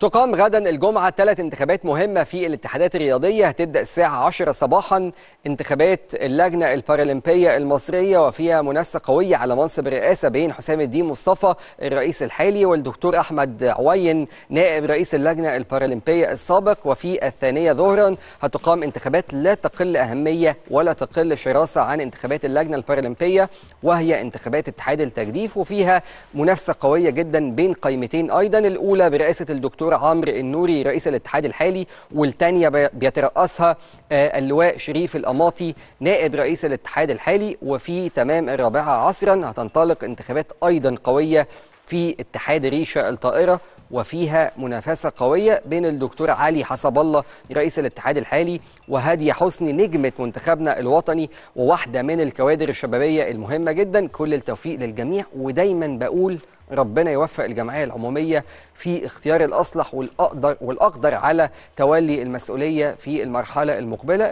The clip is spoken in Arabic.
تقام غدا الجمعة ثلاث انتخابات مهمة في الاتحادات الرياضية هتبدأ الساعة 10 صباحا انتخابات اللجنة البارالمبية المصرية وفيها منافسة قوية على منصب الرئاسة بين حسام الدين مصطفى الرئيس الحالي والدكتور أحمد عوين نائب رئيس اللجنة البارالمبية السابق وفي الثانية ظهرا هتقام انتخابات لا تقل أهمية ولا تقل شراسة عن انتخابات اللجنة البارالمبية وهي انتخابات اتحاد التجديف وفيها منافسة قوية جدا بين قائمتين أيضا الأولى برئاسة الدكتور الدكتور عمرو النوري رئيس الاتحاد الحالي والتانية بيترأسها آه، اللواء شريف الأماطي نائب رئيس الاتحاد الحالي وفي تمام الرابعه عصرا هتنطلق انتخابات ايضا قويه في اتحاد ريشه الطائره وفيها منافسة قوية بين الدكتور علي حسب الله رئيس الاتحاد الحالي وهادية حسني نجمة منتخبنا الوطني وواحدة من الكوادر الشبابية المهمة جدا كل التوفيق للجميع ودايما بقول ربنا يوفق الجمعيه العموميه في اختيار الاصلح والاقدر والاقدر على تولي المسؤوليه في المرحله المقبله